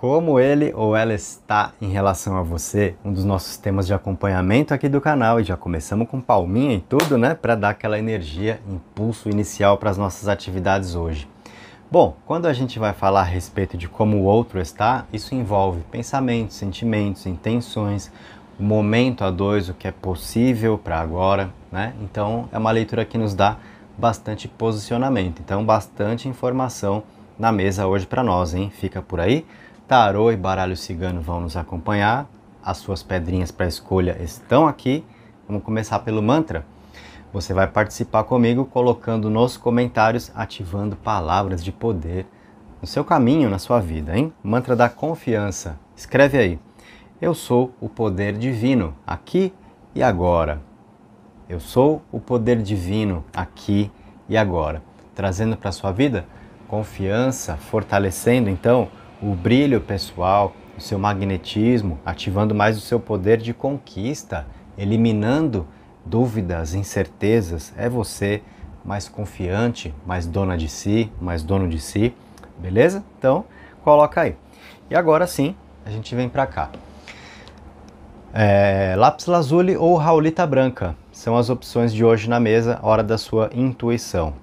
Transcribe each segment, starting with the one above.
como ele ou ela está em relação a você, um dos nossos temas de acompanhamento aqui do canal e já começamos com palminha e tudo, né, para dar aquela energia, impulso inicial para as nossas atividades hoje. Bom, quando a gente vai falar a respeito de como o outro está, isso envolve pensamentos, sentimentos, intenções, o momento a dois, o que é possível para agora, né? Então é uma leitura que nos dá bastante posicionamento, então bastante informação na mesa hoje para nós, hein? Fica por aí tarô e baralho cigano vão nos acompanhar. As suas pedrinhas para escolha estão aqui. Vamos começar pelo mantra. Você vai participar comigo colocando nos comentários, ativando palavras de poder no seu caminho, na sua vida, hein? Mantra da confiança. Escreve aí. Eu sou o poder divino aqui e agora. Eu sou o poder divino aqui e agora. Trazendo para a sua vida confiança, fortalecendo então o brilho pessoal, o seu magnetismo, ativando mais o seu poder de conquista, eliminando dúvidas, incertezas. É você mais confiante, mais dona de si, mais dono de si, beleza? Então, coloca aí. E agora sim, a gente vem para cá. É, lápis lazuli ou raulita branca são as opções de hoje na mesa, hora da sua intuição.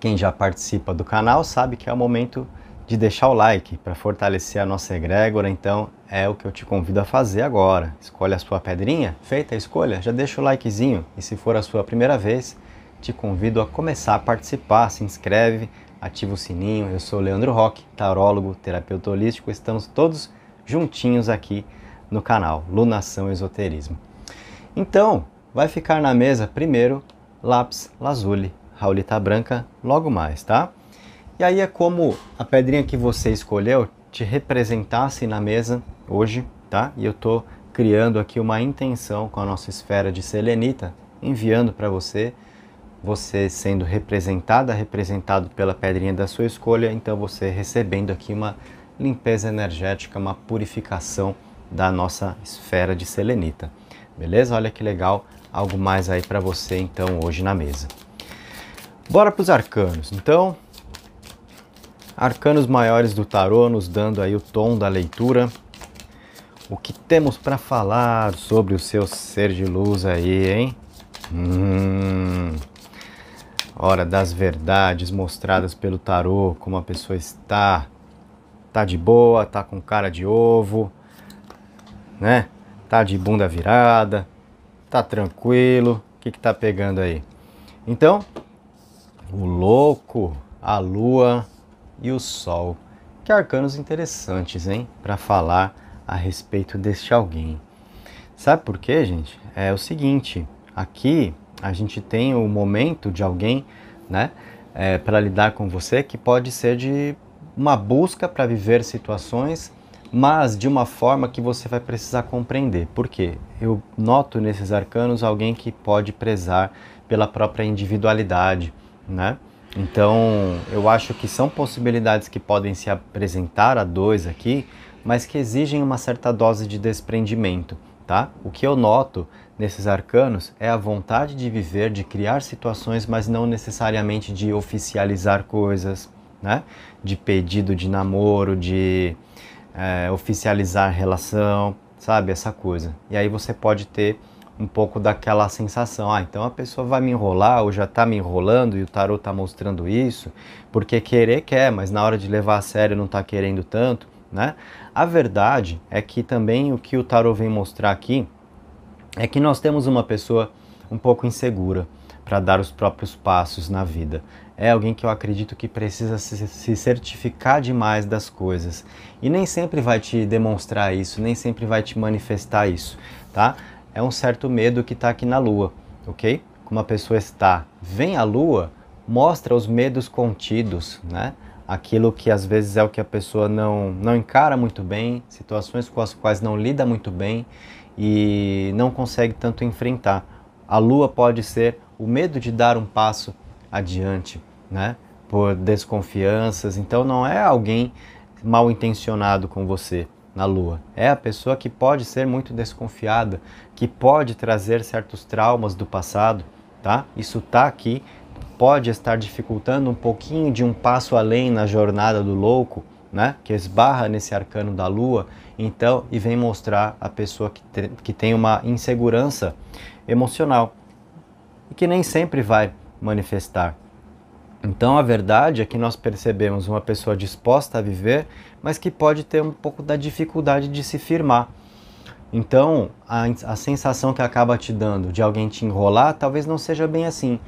Quem já participa do canal sabe que é o momento de deixar o like para fortalecer a nossa egrégora, então é o que eu te convido a fazer agora. Escolhe a sua pedrinha, feita a escolha, já deixa o likezinho e se for a sua primeira vez, te convido a começar a participar, se inscreve, ativa o sininho. Eu sou Leandro Roque, tarólogo, terapeuta holístico, estamos todos juntinhos aqui no canal Lunação Esoterismo. Então, vai ficar na mesa primeiro lápis lazuli, raulita branca logo mais, tá? E aí é como a pedrinha que você escolheu te representasse na mesa hoje, tá? E eu tô criando aqui uma intenção com a nossa esfera de selenita, enviando para você, você sendo representada, representado pela pedrinha da sua escolha, então você recebendo aqui uma limpeza energética, uma purificação da nossa esfera de selenita. Beleza? Olha que legal, algo mais aí para você então hoje na mesa. Bora para os arcanos. Então, arcanos maiores do tarô nos dando aí o tom da leitura. O que temos para falar sobre o seu ser de luz aí, hein? Hum. Hora das verdades mostradas pelo tarô, como a pessoa está. Tá de boa, tá com cara de ovo, né? Tá de bunda virada, tá tranquilo. O que que tá pegando aí? Então, o louco, a lua e o Sol. Que arcanos interessantes, hein? Para falar a respeito deste alguém. Sabe por quê, gente? É o seguinte: aqui a gente tem o momento de alguém, né, é, para lidar com você que pode ser de uma busca para viver situações, mas de uma forma que você vai precisar compreender. Por quê? Eu noto nesses arcanos alguém que pode prezar pela própria individualidade, né? Então, eu acho que são possibilidades que podem se apresentar a dois aqui, mas que exigem uma certa dose de desprendimento, tá? O que eu noto nesses arcanos é a vontade de viver, de criar situações, mas não necessariamente de oficializar coisas, né? De pedido de namoro, de é, oficializar relação, sabe? Essa coisa. E aí você pode ter um pouco daquela sensação, ah, então a pessoa vai me enrolar ou já está me enrolando e o tarot está mostrando isso, porque querer quer, mas na hora de levar a sério não está querendo tanto, né? A verdade é que também o que o tarot vem mostrar aqui é que nós temos uma pessoa um pouco insegura para dar os próprios passos na vida. É alguém que eu acredito que precisa se certificar demais das coisas e nem sempre vai te demonstrar isso, nem sempre vai te manifestar isso, tá? é um certo medo que está aqui na Lua, ok? Como a pessoa está, vem à Lua, mostra os medos contidos, né? Aquilo que às vezes é o que a pessoa não, não encara muito bem, situações com as quais não lida muito bem e não consegue tanto enfrentar. A Lua pode ser o medo de dar um passo adiante, né? Por desconfianças. Então não é alguém mal intencionado com você na lua. É a pessoa que pode ser muito desconfiada, que pode trazer certos traumas do passado, tá? Isso tá aqui, pode estar dificultando um pouquinho de um passo além na jornada do louco, né? Que esbarra nesse arcano da lua, então, e vem mostrar a pessoa que, te, que tem uma insegurança emocional e que nem sempre vai manifestar. Então a verdade é que nós percebemos uma pessoa disposta a viver, mas que pode ter um pouco da dificuldade de se firmar. Então a, a sensação que acaba te dando de alguém te enrolar talvez não seja bem assim.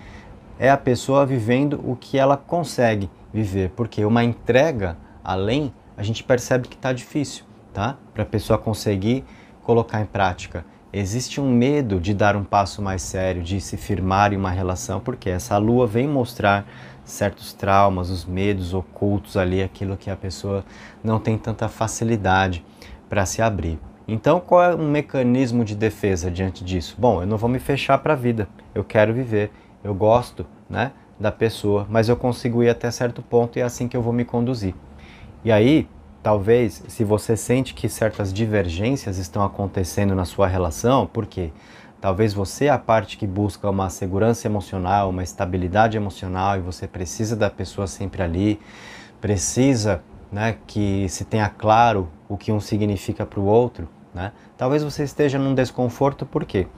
É a pessoa vivendo o que ela consegue viver, porque uma entrega além a gente percebe que está difícil, tá? Para a pessoa conseguir colocar em prática. Existe um medo de dar um passo mais sério, de se firmar em uma relação, porque essa lua vem mostrar certos traumas, os medos ocultos ali, aquilo que a pessoa não tem tanta facilidade para se abrir. Então, qual é um mecanismo de defesa diante disso? Bom, eu não vou me fechar para a vida. Eu quero viver. Eu gosto, né, da pessoa, mas eu consigo ir até certo ponto e é assim que eu vou me conduzir. E aí, talvez, se você sente que certas divergências estão acontecendo na sua relação, por quê? Talvez você é a parte que busca uma segurança emocional, uma estabilidade emocional e você precisa da pessoa sempre ali, precisa né, que se tenha claro o que um significa para o outro. Né? Talvez você esteja num desconforto, por quê?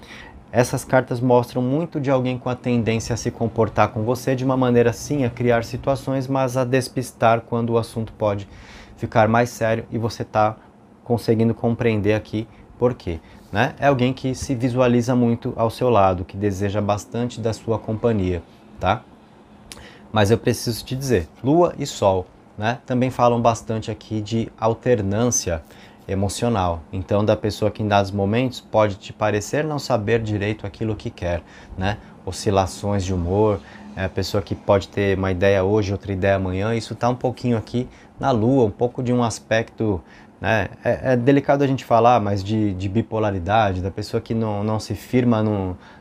Essas cartas mostram muito de alguém com a tendência a se comportar com você de uma maneira sim a criar situações, mas a despistar quando o assunto pode ficar mais sério e você está conseguindo compreender aqui por quê? Né? É alguém que se visualiza muito ao seu lado, que deseja bastante da sua companhia, tá? Mas eu preciso te dizer, Lua e Sol, né? Também falam bastante aqui de alternância emocional. Então, da pessoa que em dados momentos pode te parecer não saber direito aquilo que quer, né? Oscilações de humor, é a pessoa que pode ter uma ideia hoje, outra ideia amanhã, isso está um pouquinho aqui na Lua, um pouco de um aspecto né? É, é, delicado a gente falar, mas de, de bipolaridade, da pessoa que não, não se firma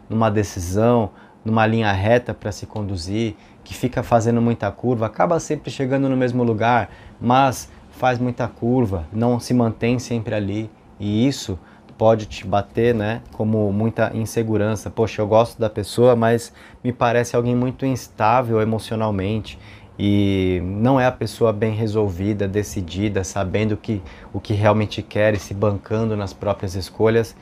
numa decisão, numa linha reta para se conduzir, que fica fazendo muita curva, acaba sempre chegando no mesmo lugar, mas faz muita curva, não se mantém sempre ali. E isso pode te bater, né? Como muita insegurança. Poxa, eu gosto da pessoa, mas me parece alguém muito instável emocionalmente e não é a pessoa bem resolvida, decidida, sabendo que, o que realmente quer e se bancando nas próprias escolhas,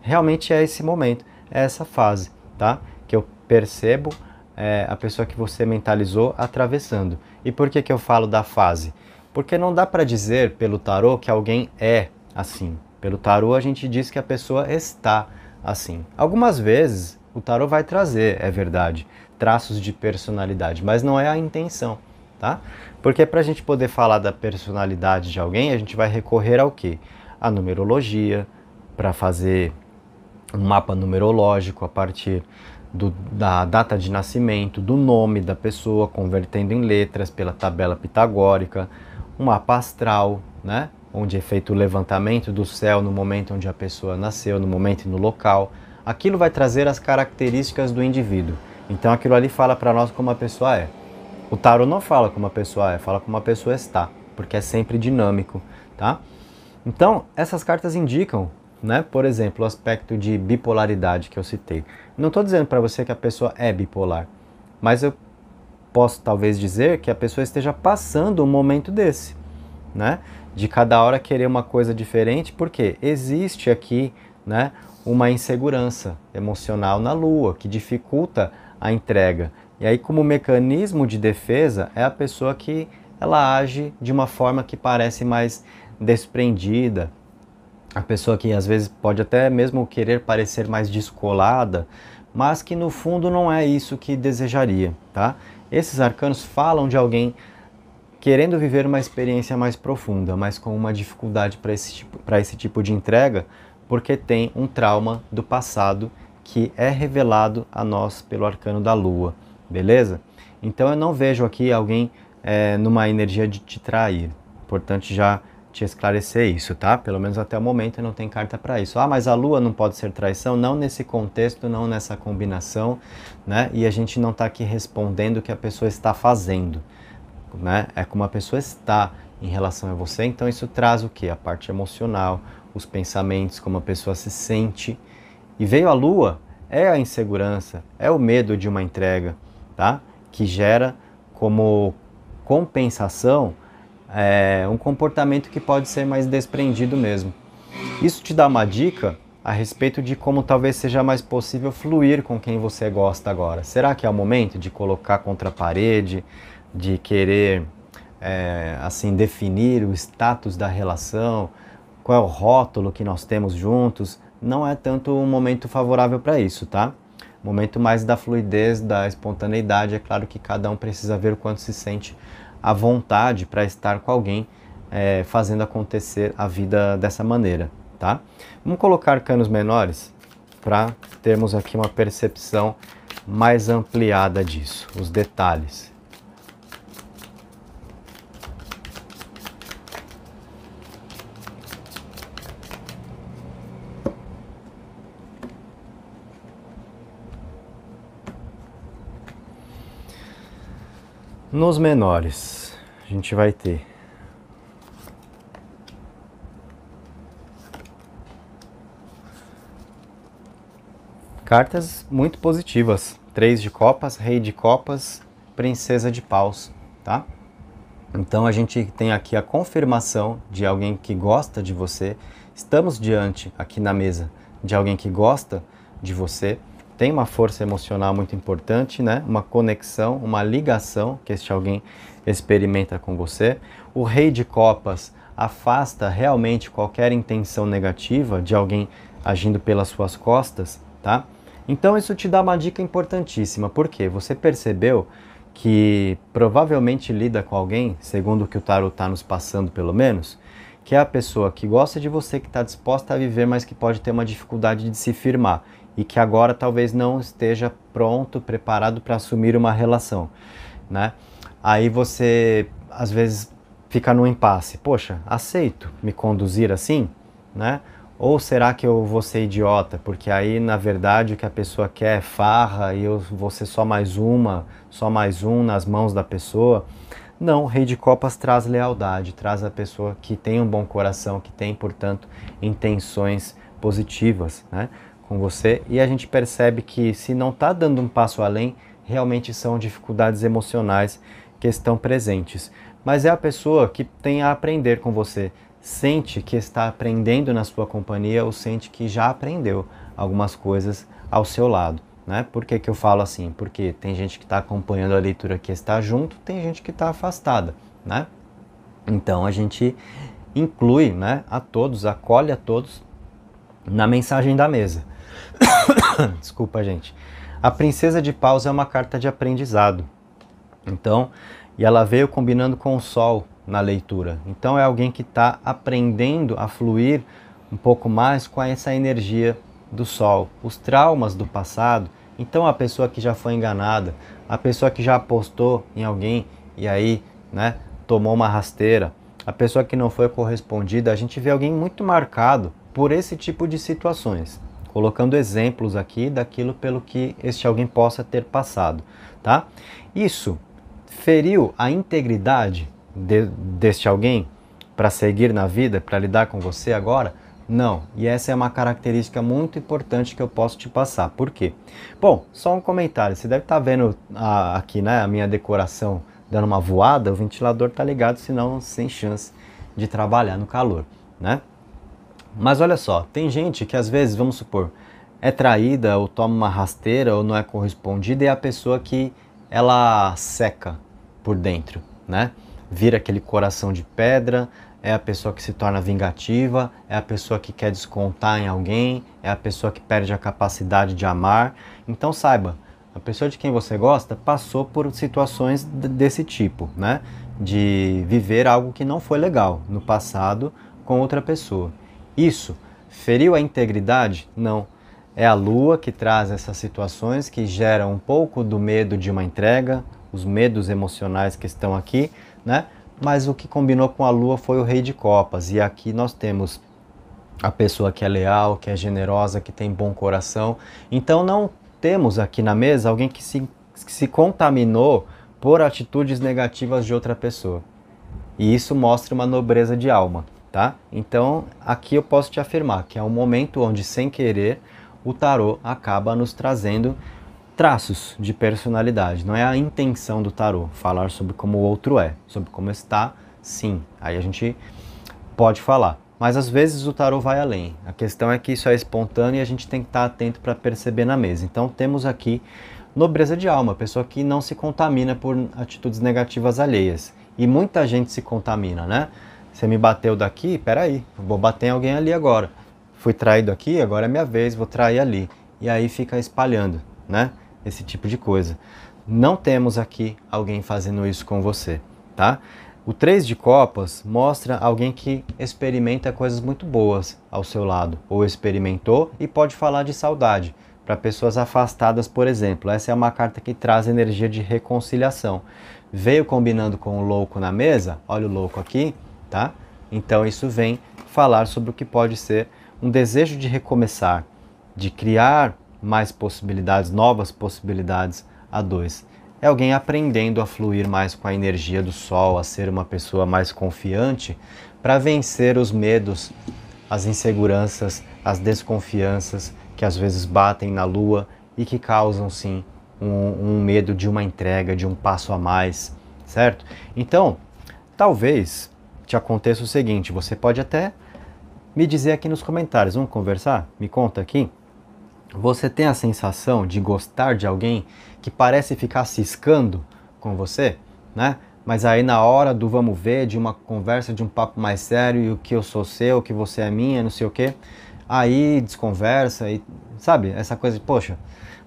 realmente é esse momento, é essa fase, tá? Que eu percebo é, a pessoa que você mentalizou atravessando. E por que, que eu falo da fase? Porque não dá para dizer pelo tarô que alguém é assim. Pelo tarô a gente diz que a pessoa está assim. Algumas vezes o tarô vai trazer, é verdade, traços de personalidade, mas não é a intenção, tá? Porque para a gente poder falar da personalidade de alguém, a gente vai recorrer ao quê? A numerologia, para fazer um mapa numerológico a partir do, da data de nascimento, do nome da pessoa, convertendo em letras pela tabela pitagórica, um mapa astral, né? onde é feito o levantamento do céu no momento onde a pessoa nasceu, no momento e no local. Aquilo vai trazer as características do indivíduo. Então aquilo ali fala para nós como a pessoa é. O tarot não fala como a pessoa é, fala como a pessoa está, porque é sempre dinâmico, tá? Então, essas cartas indicam, né, por exemplo, o aspecto de bipolaridade que eu citei. Não estou dizendo para você que a pessoa é bipolar, mas eu posso talvez dizer que a pessoa esteja passando um momento desse, né? De cada hora querer uma coisa diferente, porque existe aqui, né, uma insegurança emocional na lua que dificulta a entrega. E aí, como mecanismo de defesa, é a pessoa que ela age de uma forma que parece mais desprendida. A pessoa que às vezes pode até mesmo querer parecer mais descolada, mas que no fundo não é isso que desejaria, tá? Esses arcanos falam de alguém querendo viver uma experiência mais profunda, mas com uma dificuldade para esse, tipo, esse tipo de entrega, porque tem um trauma do passado que é revelado a nós pelo arcano da lua, beleza? Então eu não vejo aqui alguém é, numa energia de te trair. Importante já te esclarecer isso, tá? Pelo menos até o momento não tem carta para isso. Ah, mas a lua não pode ser traição? Não nesse contexto, não nessa combinação, né? E a gente não está aqui respondendo o que a pessoa está fazendo, né? É como a pessoa está em relação a você. Então isso traz o que? A parte emocional, os pensamentos, como a pessoa se sente, e veio a lua, é a insegurança, é o medo de uma entrega, tá? Que gera como compensação é, um comportamento que pode ser mais desprendido mesmo. Isso te dá uma dica a respeito de como talvez seja mais possível fluir com quem você gosta agora. Será que é o momento de colocar contra a parede, de querer é, assim definir o status da relação, qual é o rótulo que nós temos juntos? não é tanto um momento favorável para isso, tá? Momento mais da fluidez, da espontaneidade. É claro que cada um precisa ver o quanto se sente à vontade para estar com alguém é, fazendo acontecer a vida dessa maneira, tá? Vamos colocar canos menores para termos aqui uma percepção mais ampliada disso, os detalhes. Nos menores, a gente vai ter cartas muito positivas. Três de copas, rei de copas, princesa de paus, tá? Então a gente tem aqui a confirmação de alguém que gosta de você. Estamos diante, aqui na mesa, de alguém que gosta de você tem uma força emocional muito importante, né? Uma conexão, uma ligação que este alguém experimenta com você. O Rei de Copas afasta realmente qualquer intenção negativa de alguém agindo pelas suas costas, tá? Então isso te dá uma dica importantíssima, porque você percebeu que provavelmente lida com alguém, segundo o que o tarot está nos passando pelo menos, que é a pessoa que gosta de você, que está disposta a viver, mas que pode ter uma dificuldade de se firmar e que agora talvez não esteja pronto, preparado para assumir uma relação, né? Aí você às vezes fica num impasse. Poxa, aceito me conduzir assim, né? Ou será que eu vou ser idiota? Porque aí, na verdade, o que a pessoa quer é farra e eu vou ser só mais uma, só mais um nas mãos da pessoa. Não, o Rei de Copas traz lealdade, traz a pessoa que tem um bom coração, que tem, portanto, intenções positivas. Né? com você e a gente percebe que se não está dando um passo além, realmente são dificuldades emocionais que estão presentes. Mas é a pessoa que tem a aprender com você, sente que está aprendendo na sua companhia ou sente que já aprendeu algumas coisas ao seu lado. Né? Por que, que eu falo assim? Porque tem gente que está acompanhando a leitura que está junto, tem gente que está afastada. Né? Então a gente inclui né, a todos, acolhe a todos na mensagem da mesa. Desculpa, gente. A Princesa de Paus é uma carta de aprendizado. Então, e ela veio combinando com o sol na leitura. Então, é alguém que está aprendendo a fluir um pouco mais com essa energia do sol. Os traumas do passado. Então, a pessoa que já foi enganada, a pessoa que já apostou em alguém e aí, né, tomou uma rasteira, a pessoa que não foi correspondida, a gente vê alguém muito marcado por esse tipo de situações colocando exemplos aqui daquilo pelo que este alguém possa ter passado, tá? Isso feriu a integridade de, deste alguém para seguir na vida, para lidar com você agora? Não. E essa é uma característica muito importante que eu posso te passar. Por quê? Bom, só um comentário. Você deve estar tá vendo a, aqui, né, a minha decoração dando uma voada. O ventilador tá ligado, senão sem chance de trabalhar no calor, né? Mas olha só, tem gente que às vezes, vamos supor, é traída ou toma uma rasteira ou não é correspondida e é a pessoa que ela seca por dentro, né? Vira aquele coração de pedra, é a pessoa que se torna vingativa, é a pessoa que quer descontar em alguém, é a pessoa que perde a capacidade de amar. Então saiba, a pessoa de quem você gosta passou por situações desse tipo, né? De viver algo que não foi legal no passado com outra pessoa isso feriu a integridade? Não. É a lua que traz essas situações que geram um pouco do medo de uma entrega, os medos emocionais que estão aqui, né? Mas o que combinou com a lua foi o rei de copas. E aqui nós temos a pessoa que é leal, que é generosa, que tem bom coração. Então não temos aqui na mesa alguém que se, que se contaminou por atitudes negativas de outra pessoa. E isso mostra uma nobreza de alma tá? Então, aqui eu posso te afirmar que é um momento onde, sem querer, o tarô acaba nos trazendo traços de personalidade. Não é a intenção do tarô falar sobre como o outro é, sobre como está, sim. Aí a gente pode falar. Mas às vezes o tarô vai além. A questão é que isso é espontâneo e a gente tem que estar atento para perceber na mesa. Então temos aqui nobreza de alma, pessoa que não se contamina por atitudes negativas alheias. E muita gente se contamina, né? Você me bateu daqui, peraí, vou bater em alguém ali agora. Fui traído aqui, agora é minha vez, vou trair ali. E aí fica espalhando, né? Esse tipo de coisa. Não temos aqui alguém fazendo isso com você, tá? O 3 de Copas mostra alguém que experimenta coisas muito boas ao seu lado, ou experimentou e pode falar de saudade, para pessoas afastadas, por exemplo. Essa é uma carta que traz energia de reconciliação. Veio combinando com o louco na mesa, olha o louco aqui, tá? Então isso vem falar sobre o que pode ser um desejo de recomeçar, de criar mais possibilidades, novas possibilidades a dois. É alguém aprendendo a fluir mais com a energia do sol, a ser uma pessoa mais confiante para vencer os medos, as inseguranças, as desconfianças que às vezes batem na lua e que causam sim um, um medo de uma entrega, de um passo a mais, certo? Então, talvez te aconteça o seguinte: você pode até me dizer aqui nos comentários, vamos conversar? Me conta aqui. Você tem a sensação de gostar de alguém que parece ficar ciscando com você, né? Mas aí na hora do vamos ver, de uma conversa, de um papo mais sério, e o que eu sou seu, o que você é minha, não sei o quê, aí desconversa e sabe, essa coisa de, poxa,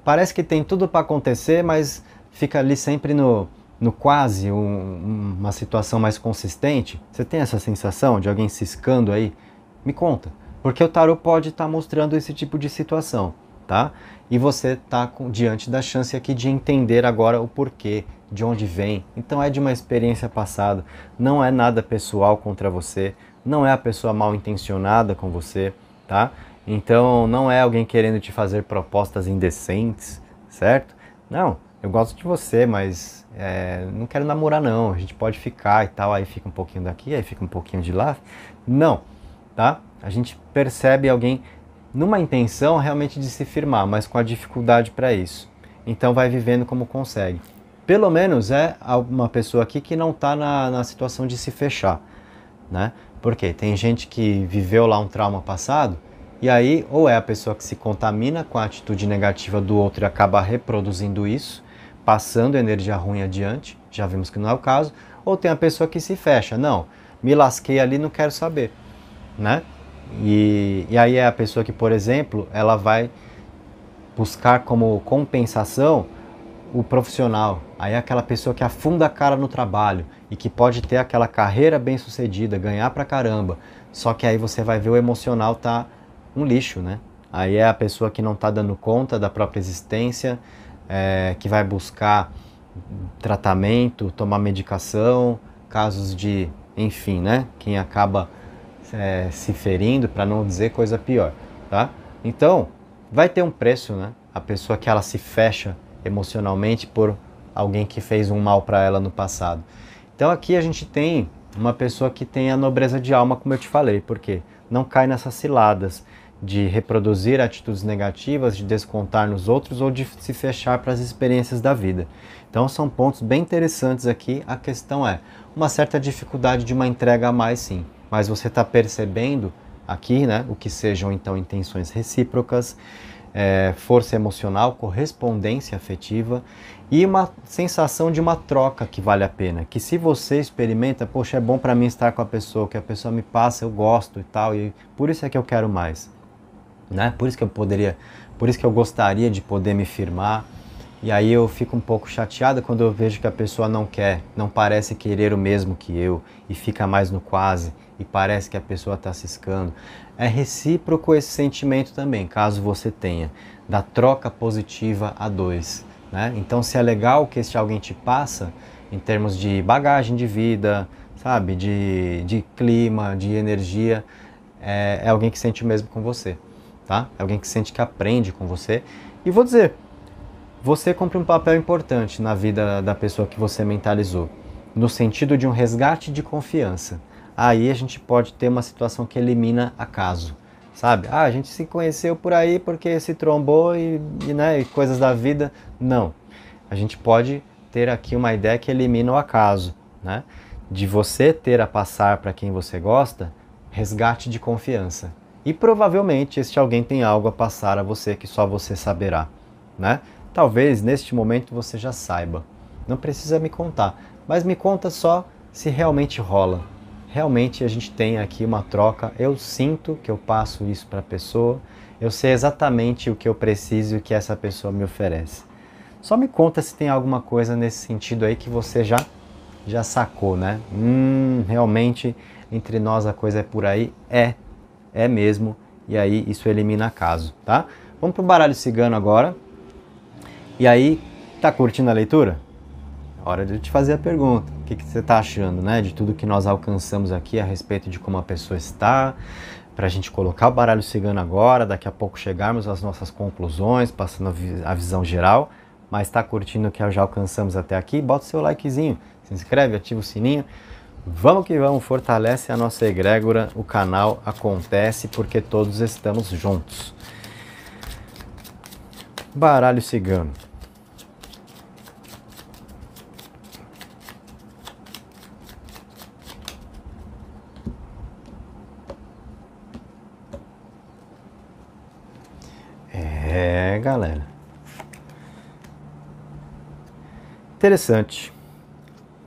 parece que tem tudo para acontecer, mas fica ali sempre no no quase um, uma situação mais consistente? Você tem essa sensação de alguém ciscando aí? Me conta, porque o tarot pode estar tá mostrando esse tipo de situação, tá? E você está diante da chance aqui de entender agora o porquê, de onde vem. Então é de uma experiência passada, não é nada pessoal contra você, não é a pessoa mal intencionada com você, tá? Então não é alguém querendo te fazer propostas indecentes, certo? Não, eu gosto de você, mas é, não quero namorar não, a gente pode ficar e tal, aí fica um pouquinho daqui, aí fica um pouquinho de lá. Não, tá? A gente percebe alguém numa intenção realmente de se firmar, mas com a dificuldade para isso. Então vai vivendo como consegue. Pelo menos é uma pessoa aqui que não está na, na situação de se fechar, né? Porque tem gente que viveu lá um trauma passado e aí ou é a pessoa que se contamina com a atitude negativa do outro e acaba reproduzindo isso, passando energia ruim adiante, já vimos que não é o caso, ou tem a pessoa que se fecha, não, me lasquei ali, não quero saber, né? E, e aí é a pessoa que, por exemplo, ela vai buscar como compensação o profissional, aí é aquela pessoa que afunda a cara no trabalho e que pode ter aquela carreira bem sucedida, ganhar pra caramba, só que aí você vai ver o emocional tá um lixo, né? Aí é a pessoa que não tá dando conta da própria existência, é, que vai buscar tratamento, tomar medicação, casos de, enfim, né? Quem acaba é, se ferindo, para não dizer coisa pior, tá? Então, vai ter um preço, né? A pessoa que ela se fecha emocionalmente por alguém que fez um mal para ela no passado. Então, aqui a gente tem uma pessoa que tem a nobreza de alma, como eu te falei, porque não cai nessas ciladas de reproduzir atitudes negativas, de descontar nos outros ou de se fechar para as experiências da vida. Então são pontos bem interessantes aqui. A questão é uma certa dificuldade de uma entrega a mais, sim, mas você está percebendo aqui, né, o que sejam então intenções recíprocas, é, força emocional, correspondência afetiva e uma sensação de uma troca que vale a pena. Que se você experimenta, poxa, é bom para mim estar com a pessoa, que a pessoa me passa, eu gosto e tal, e por isso é que eu quero mais né? Por isso que eu poderia, por isso que eu gostaria de poder me firmar. E aí eu fico um pouco chateada quando eu vejo que a pessoa não quer, não parece querer o mesmo que eu e fica mais no quase e parece que a pessoa está ciscando. É recíproco esse sentimento também, caso você tenha, da troca positiva a dois. Né? Então, se é legal o que este alguém te passa em termos de bagagem de vida, sabe, de, de clima, de energia, é, é alguém que sente o mesmo com você tá? É alguém que sente que aprende com você. E vou dizer, você cumpre um papel importante na vida da pessoa que você mentalizou, no sentido de um resgate de confiança. Aí a gente pode ter uma situação que elimina acaso, sabe? Ah, a gente se conheceu por aí porque se trombou e, e, né, e coisas da vida. Não. A gente pode ter aqui uma ideia que elimina o acaso, né? De você ter a passar para quem você gosta resgate de confiança. E provavelmente este alguém tem algo a passar a você que só você saberá, né? Talvez neste momento você já saiba. Não precisa me contar, mas me conta só se realmente rola. Realmente a gente tem aqui uma troca. Eu sinto que eu passo isso para a pessoa. Eu sei exatamente o que eu preciso e o que essa pessoa me oferece. Só me conta se tem alguma coisa nesse sentido aí que você já já sacou, né? Hum, realmente entre nós a coisa é por aí. É, é mesmo, e aí isso elimina caso, tá? Vamos pro baralho cigano agora. E aí, tá curtindo a leitura? Hora de eu te fazer a pergunta. O que, que você tá achando, né? De tudo que nós alcançamos aqui a respeito de como a pessoa está, para a gente colocar o baralho cigano agora, daqui a pouco chegarmos às nossas conclusões, passando a visão geral. Mas está curtindo o que já alcançamos até aqui? Bota o seu likezinho, se inscreve, ativa o sininho. Vamos que vamos, fortalece a nossa egrégora, o canal acontece porque todos estamos juntos. Baralho cigano. É, galera. Interessante.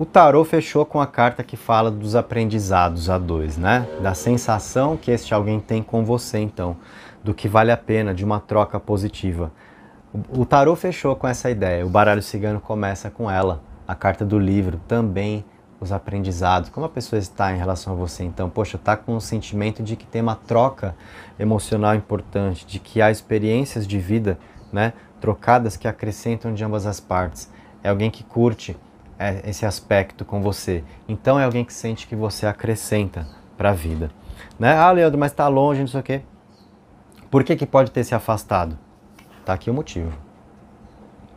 O tarô fechou com a carta que fala dos aprendizados a dois, né? Da sensação que este alguém tem com você, então, do que vale a pena, de uma troca positiva. O tarô fechou com essa ideia. O baralho cigano começa com ela, a carta do livro também os aprendizados, como a pessoa está em relação a você. Então, poxa, está com um sentimento de que tem uma troca emocional importante, de que há experiências de vida, né, trocadas que acrescentam de ambas as partes. É alguém que curte é, esse aspecto com você. Então é alguém que sente que você acrescenta para a vida. Né? Ah, Leandro, mas está longe, não sei o quê. Por que, que pode ter se afastado? Está aqui o motivo.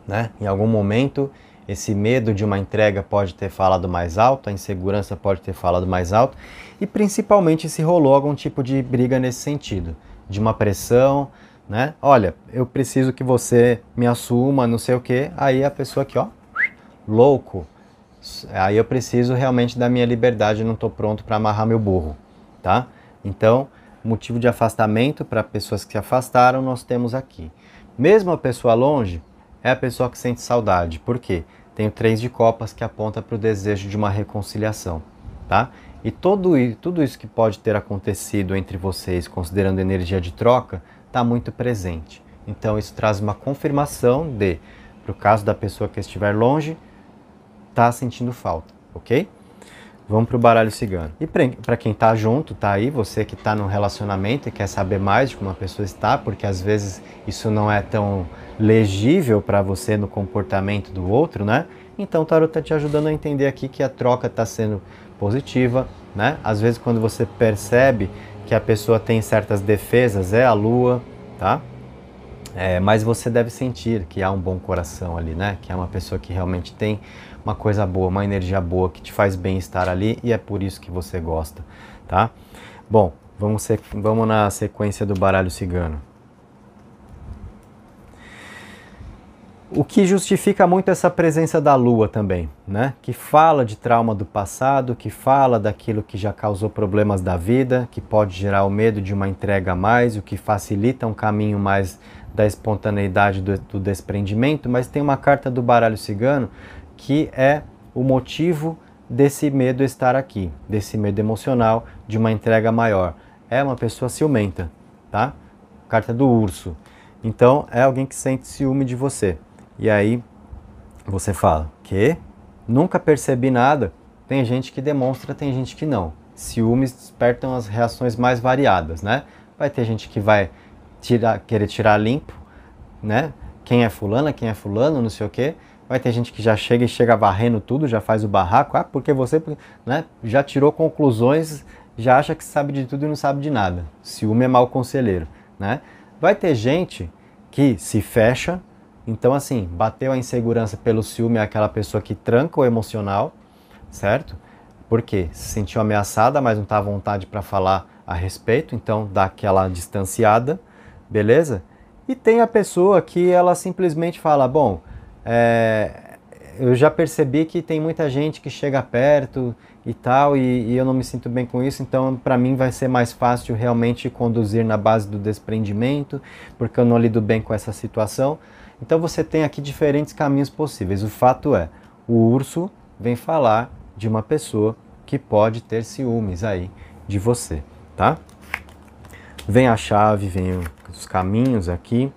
Né? Em algum momento, esse medo de uma entrega pode ter falado mais alto, a insegurança pode ter falado mais alto, e principalmente se rolou algum tipo de briga nesse sentido, de uma pressão, né? Olha, eu preciso que você me assuma, não sei o quê. Aí a pessoa aqui, ó, louco, Aí eu preciso realmente da minha liberdade, não estou pronto para amarrar meu burro, tá? Então, motivo de afastamento para pessoas que se afastaram, nós temos aqui. Mesmo a pessoa longe, é a pessoa que sente saudade. Por quê? Tem o três de copas que aponta para o desejo de uma reconciliação, tá? E todo, tudo isso que pode ter acontecido entre vocês, considerando energia de troca, está muito presente. Então isso traz uma confirmação de, para o caso da pessoa que estiver longe, está sentindo falta, ok? Vamos para o baralho cigano. E para quem está junto, tá aí, você que está num relacionamento e quer saber mais de como a pessoa está, porque às vezes isso não é tão legível para você no comportamento do outro, né? Então o tarot está te ajudando a entender aqui que a troca está sendo positiva, né? Às vezes quando você percebe que a pessoa tem certas defesas, é a lua, tá? É, mas você deve sentir que há um bom coração ali, né? Que é uma pessoa que realmente tem uma coisa boa, uma energia boa que te faz bem estar ali e é por isso que você gosta, tá? Bom, vamos, ser, vamos na sequência do baralho cigano. O que justifica muito essa presença da lua também, né? Que fala de trauma do passado, que fala daquilo que já causou problemas da vida, que pode gerar o medo de uma entrega a mais, o que facilita um caminho mais da espontaneidade do, do desprendimento, mas tem uma carta do baralho cigano que é o motivo desse medo estar aqui, desse medo emocional de uma entrega maior. É uma pessoa ciumenta, tá? Carta do urso. Então é alguém que sente ciúme de você. E aí você fala: "Que? Nunca percebi nada". Tem gente que demonstra, tem gente que não. Ciúmes despertam as reações mais variadas, né? Vai ter gente que vai tirar, querer tirar limpo, né? Quem é fulana, quem é fulano, não sei o quê Vai ter gente que já chega e chega varrendo tudo, já faz o barraco, ah, porque você né, já tirou conclusões, já acha que sabe de tudo e não sabe de nada. Ciúme é mau conselheiro. Né? Vai ter gente que se fecha, então assim, bateu a insegurança pelo ciúme é aquela pessoa que tranca o emocional, certo? Porque se sentiu ameaçada, mas não está à vontade para falar a respeito, então dá aquela distanciada, beleza? E tem a pessoa que ela simplesmente fala, bom, é, eu já percebi que tem muita gente que chega perto e tal, e, e eu não me sinto bem com isso, então para mim vai ser mais fácil realmente conduzir na base do desprendimento, porque eu não lido bem com essa situação. Então você tem aqui diferentes caminhos possíveis. O fato é, o urso vem falar de uma pessoa que pode ter ciúmes aí de você, tá? Vem a chave, vem os caminhos aqui,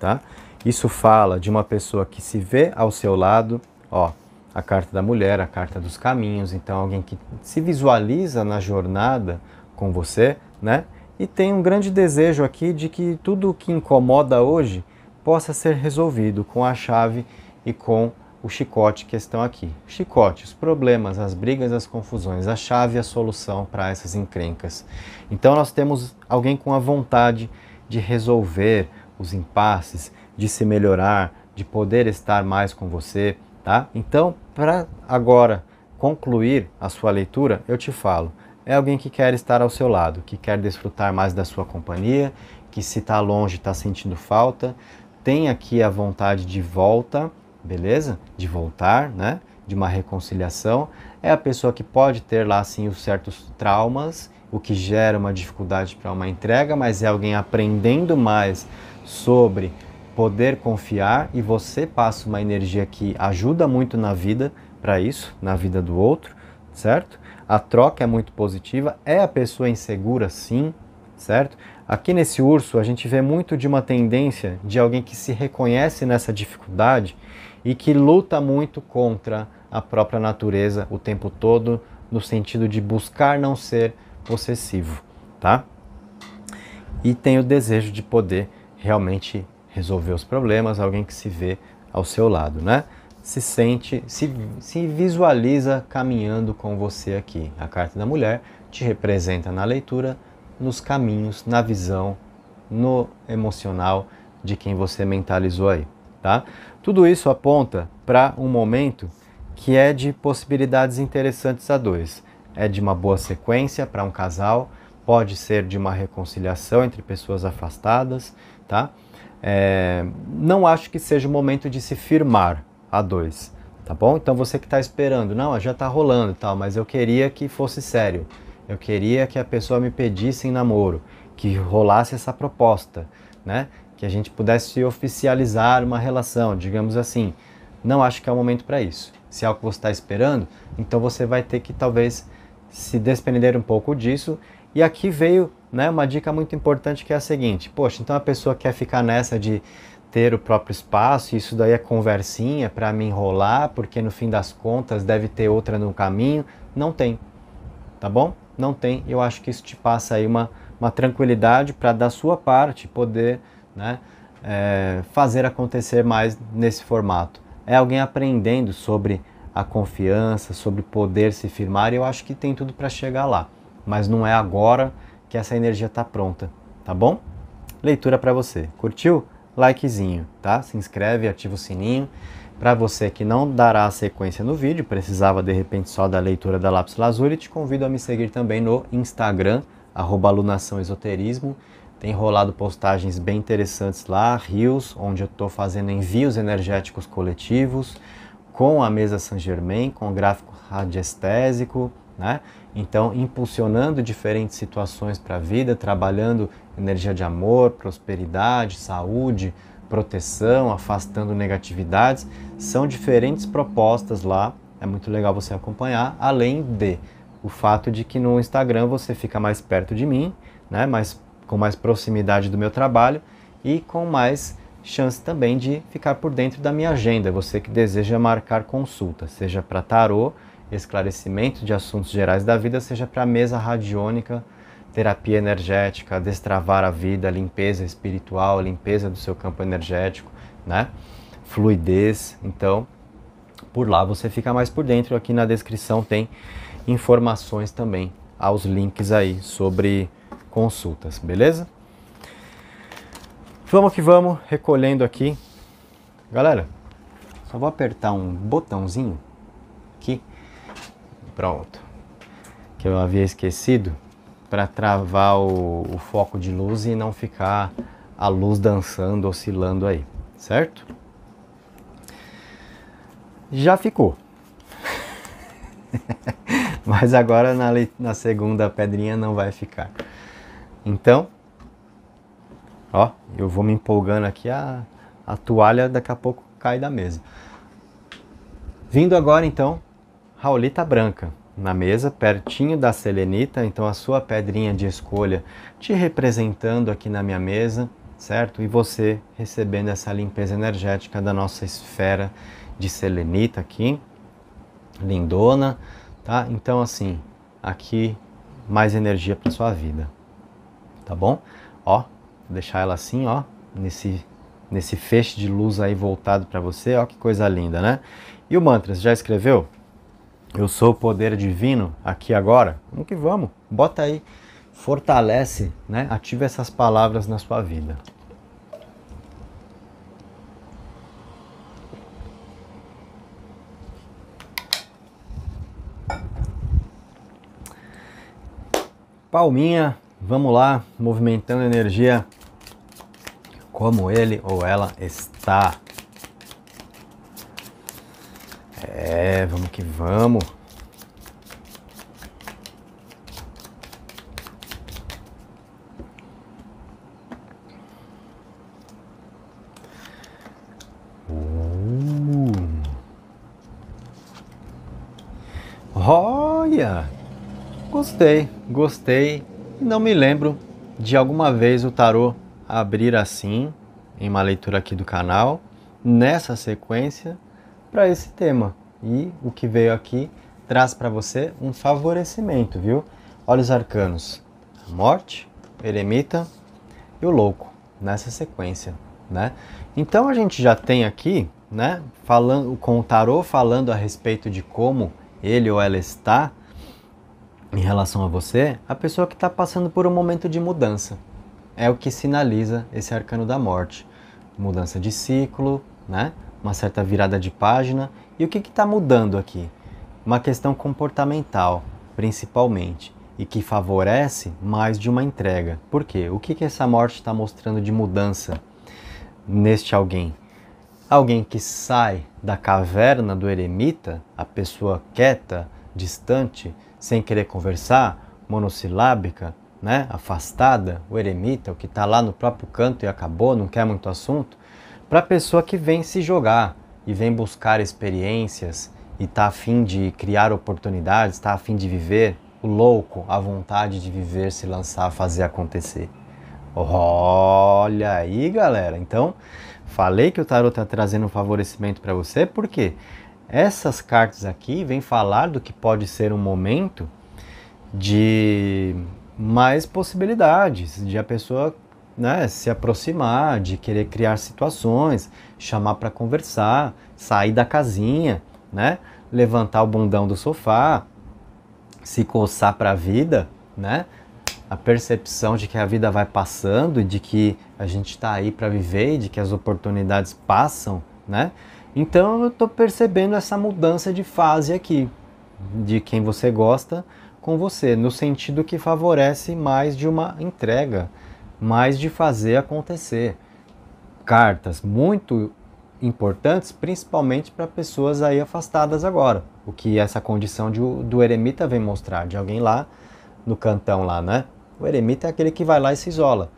tá? Isso fala de uma pessoa que se vê ao seu lado, ó, a carta da mulher, a carta dos caminhos, então alguém que se visualiza na jornada com você, né? E tem um grande desejo aqui de que tudo o que incomoda hoje possa ser resolvido com a chave e com o chicote que estão aqui. Chicote, os problemas, as brigas, as confusões, a chave, a solução para essas encrencas. Então nós temos alguém com a vontade de resolver os impasses, de se melhorar, de poder estar mais com você, tá? Então, para agora concluir a sua leitura, eu te falo, é alguém que quer estar ao seu lado, que quer desfrutar mais da sua companhia, que se está longe está sentindo falta, tem aqui a vontade de volta, beleza? De voltar, né? De uma reconciliação. É a pessoa que pode ter lá, assim, os certos traumas, o que gera uma dificuldade para uma entrega, mas é alguém aprendendo mais sobre poder confiar e você passa uma energia que ajuda muito na vida para isso, na vida do outro, certo? A troca é muito positiva, é a pessoa insegura sim, certo? Aqui nesse urso a gente vê muito de uma tendência de alguém que se reconhece nessa dificuldade e que luta muito contra a própria natureza o tempo todo no sentido de buscar não ser possessivo, tá? E tem o desejo de poder realmente resolver os problemas, alguém que se vê ao seu lado, né? Se sente, se, se visualiza caminhando com você aqui. A carta da mulher te representa na leitura, nos caminhos, na visão, no emocional de quem você mentalizou aí, tá? Tudo isso aponta para um momento que é de possibilidades interessantes a dois. É de uma boa sequência para um casal, pode ser de uma reconciliação entre pessoas afastadas, tá? É, não acho que seja o momento de se firmar a dois, tá bom? Então você que está esperando, não, já está rolando tal, mas eu queria que fosse sério. Eu queria que a pessoa me pedisse em namoro, que rolasse essa proposta, né? Que a gente pudesse oficializar uma relação, digamos assim. Não acho que é o momento para isso. Se é o que você está esperando, então você vai ter que talvez se desprender um pouco disso. E aqui veio né, uma dica muito importante que é a seguinte: poxa, então a pessoa quer ficar nessa de ter o próprio espaço, isso daí é conversinha para me enrolar, porque no fim das contas deve ter outra no caminho. Não tem, tá bom? Não tem. Eu acho que isso te passa aí uma, uma tranquilidade para, da sua parte, poder né, é, fazer acontecer mais nesse formato. É alguém aprendendo sobre a confiança, sobre poder se firmar, e eu acho que tem tudo para chegar lá. Mas não é agora que essa energia está pronta, tá bom? Leitura para você. Curtiu? Likezinho, tá? Se inscreve, ativa o sininho. Para você que não dará a sequência no vídeo, precisava de repente só da leitura da Lápis Lazuli, te convido a me seguir também no Instagram, alunaçãoesoterismo. Tem rolado postagens bem interessantes lá, rios, onde eu estou fazendo envios energéticos coletivos, com a mesa Saint Germain, com o gráfico radiestésico, né? Então, impulsionando diferentes situações para a vida, trabalhando energia de amor, prosperidade, saúde, proteção, afastando negatividades, são diferentes propostas lá. É muito legal você acompanhar, além de o fato de que no Instagram você fica mais perto de mim, né? mais, com mais proximidade do meu trabalho e com mais chance também de ficar por dentro da minha agenda. Você que deseja marcar consulta, seja para tarot esclarecimento de assuntos gerais da vida, seja para a mesa radiônica, terapia energética, destravar a vida, limpeza espiritual, limpeza do seu campo energético, né? Fluidez. Então, por lá você fica mais por dentro. Aqui na descrição tem informações também aos links aí sobre consultas, beleza? Vamos que vamos, recolhendo aqui. Galera, só vou apertar um botãozinho pronto, que eu havia esquecido, para travar o, o foco de luz e não ficar a luz dançando, oscilando aí, certo? Já ficou. Mas agora na, na segunda pedrinha não vai ficar. Então, ó, eu vou me empolgando aqui, a, a toalha daqui a pouco cai da mesa. Vindo agora então raulita branca na mesa, pertinho da selenita, então a sua pedrinha de escolha te representando aqui na minha mesa, certo? E você recebendo essa limpeza energética da nossa esfera de selenita aqui, lindona, tá? Então assim, aqui mais energia para sua vida. Tá bom? Ó, vou deixar ela assim, ó, nesse nesse feixe de luz aí voltado para você, ó que coisa linda, né? E o mantra, você já escreveu? Eu sou o poder divino aqui agora. Vamos que vamos. Bota aí. Fortalece, né? Ativa essas palavras na sua vida. Palminha, vamos lá, movimentando energia como ele ou ela está. É, vamos que vamos. Uh. Olha! Gostei, gostei. Não me lembro de alguma vez o tarô abrir assim, em uma leitura aqui do canal, nessa sequência, para esse tema e o que veio aqui traz para você um favorecimento, viu? Olha os arcanos: a morte, o eremita e o louco nessa sequência, né? Então a gente já tem aqui, né, falando com o tarô falando a respeito de como ele ou ela está em relação a você, a pessoa que está passando por um momento de mudança. É o que sinaliza esse arcano da morte. Mudança de ciclo, né? uma certa virada de página e o que está mudando aqui? Uma questão comportamental, principalmente, e que favorece mais de uma entrega. Por quê? O que, que essa morte está mostrando de mudança neste alguém? Alguém que sai da caverna do eremita, a pessoa quieta, distante, sem querer conversar, monossilábica, né, afastada, o eremita, o que está lá no próprio canto e acabou, não quer muito assunto, para a pessoa que vem se jogar, e vem buscar experiências e está afim de criar oportunidades, está afim de viver, o louco, a vontade de viver, se lançar, fazer acontecer. Olha aí, galera. Então, falei que o tarot está trazendo um favorecimento para você, porque essas cartas aqui vêm falar do que pode ser um momento de mais possibilidades, de a pessoa né, se aproximar, de querer criar situações, chamar para conversar, sair da casinha, né, levantar o bundão do sofá, se coçar para a vida, né, a percepção de que a vida vai passando e de que a gente está aí para viver, e de que as oportunidades passam, né? Então eu estou percebendo essa mudança de fase aqui, de quem você gosta com você, no sentido que favorece mais de uma entrega, mas de fazer acontecer. Cartas muito importantes, principalmente para pessoas aí afastadas agora, o que essa condição de, do eremita vem mostrar, de alguém lá no cantão lá, né? O eremita é aquele que vai lá e se isola.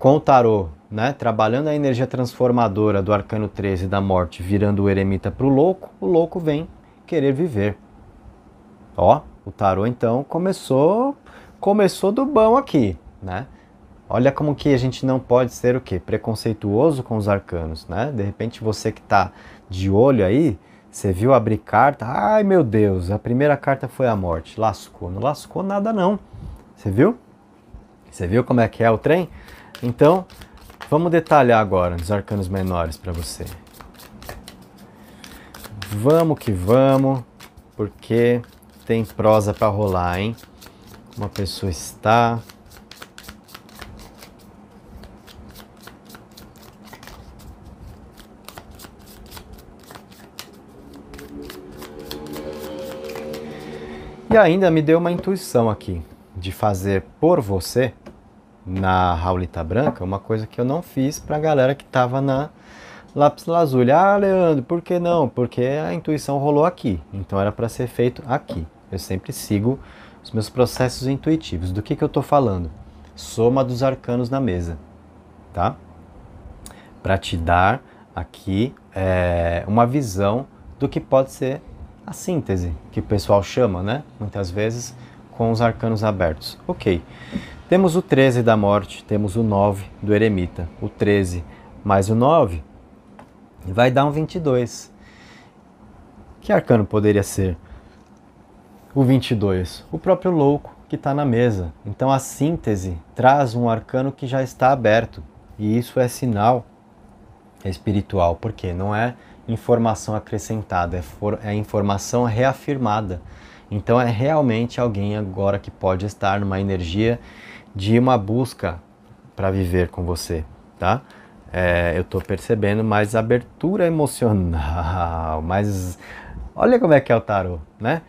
Com o tarô, né, trabalhando a energia transformadora do arcano 13 da morte, virando o eremita para o louco, o louco vem querer viver. Ó, o tarô então começou começou do bom aqui, né? Olha como que a gente não pode ser o quê? Preconceituoso com os arcanos, né? De repente você que está de olho aí, você viu abrir carta, ai meu Deus, a primeira carta foi a morte, lascou, não lascou nada não. Você viu? Você viu como é que é o trem? Então, vamos detalhar agora os arcanos menores para você. Vamos que vamos, porque tem prosa para rolar, hein? Uma pessoa está ainda me deu uma intuição aqui de fazer por você na Raulita Branca uma coisa que eu não fiz para a galera que estava na Lápis Lazuli. Ah, Leandro, por que não? Porque a intuição rolou aqui, então era para ser feito aqui. Eu sempre sigo os meus processos intuitivos. Do que, que eu estou falando? Soma dos arcanos na mesa, tá? Para te dar aqui é, uma visão do que pode ser a síntese, que o pessoal chama, né? Muitas vezes, com os arcanos abertos. Ok. Temos o 13 da morte, temos o 9 do eremita. O 13 mais o 9 vai dar um 22. Que arcano poderia ser? O 22. O próprio louco que está na mesa. Então a síntese traz um arcano que já está aberto. E isso é sinal espiritual, porque não é informação acrescentada, é, for, é informação reafirmada. Então é realmente alguém agora que pode estar numa energia de uma busca para viver com você, tá? É, eu estou percebendo mais abertura emocional, mas olha como é que é o tarô, né?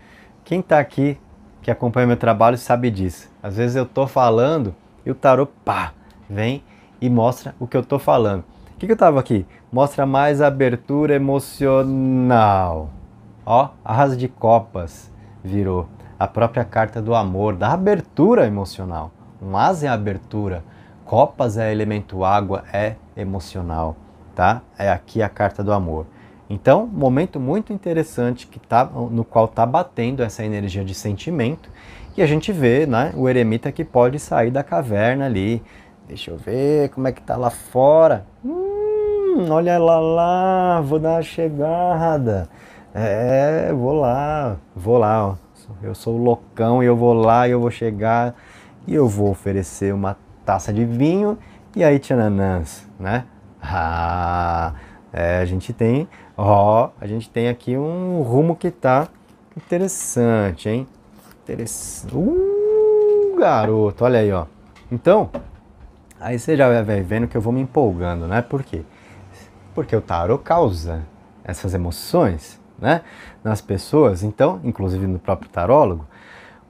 Quem está aqui que acompanha meu trabalho sabe disso. Às vezes eu estou falando e o tarô pá, vem e mostra o que eu estou falando que, que eu tava aqui? Mostra mais abertura emocional. Ó, a arrasa de copas virou a própria carta do amor, da abertura emocional. Um asa é abertura, copas é elemento água, é emocional, tá? É aqui a carta do amor. Então, momento muito interessante que tá, no qual tá batendo essa energia de sentimento e a gente vê, né, o eremita que pode sair da caverna ali. Deixa eu ver como é que tá lá fora. Hum, Hum, olha ela lá, vou dar uma chegada. É, vou lá, vou lá. Ó. Eu sou o loucão e eu vou lá e eu vou chegar e eu vou oferecer uma taça de vinho e aí tchananãs, né? Ah, é, a gente tem, ó, a gente tem aqui um rumo que tá interessante, hein? Interessante. Uh, garoto, olha aí, ó. Então, aí você já vai vendo que eu vou me empolgando, né? Por quê? Porque porque o tarot causa essas emoções né, nas pessoas. Então, inclusive no próprio tarólogo,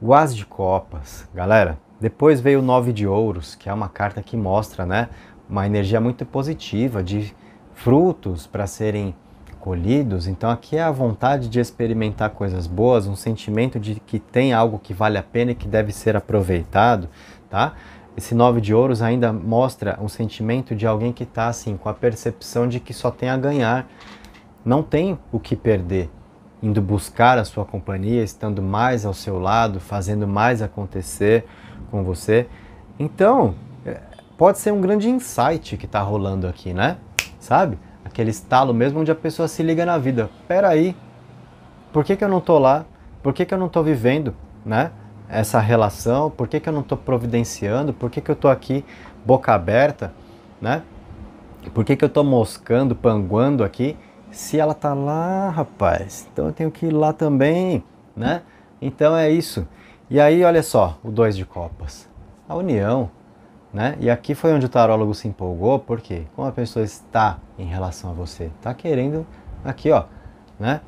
o As de Copas, galera. Depois veio o Nove de Ouros, que é uma carta que mostra né, uma energia muito positiva de frutos para serem colhidos. Então, aqui é a vontade de experimentar coisas boas, um sentimento de que tem algo que vale a pena e que deve ser aproveitado, tá? Esse nove de ouros ainda mostra um sentimento de alguém que está assim, com a percepção de que só tem a ganhar, não tem o que perder, indo buscar a sua companhia, estando mais ao seu lado, fazendo mais acontecer com você. Então, é, pode ser um grande insight que está rolando aqui, né? Sabe? Aquele estalo mesmo onde a pessoa se liga na vida. Pera aí, por que, que eu não estou lá? Por que, que eu não estou vivendo, né? essa relação? Por que, que eu não estou providenciando? Por que, que eu estou aqui boca aberta? Né? Por que, que eu estou moscando, panguando aqui? Se ela está lá, rapaz, então eu tenho que ir lá também, né? Então é isso. E aí, olha só, o dois de copas. A união, né? E aqui foi onde o tarólogo se empolgou, porque como a pessoa está em relação a você, está querendo aqui, ó, né?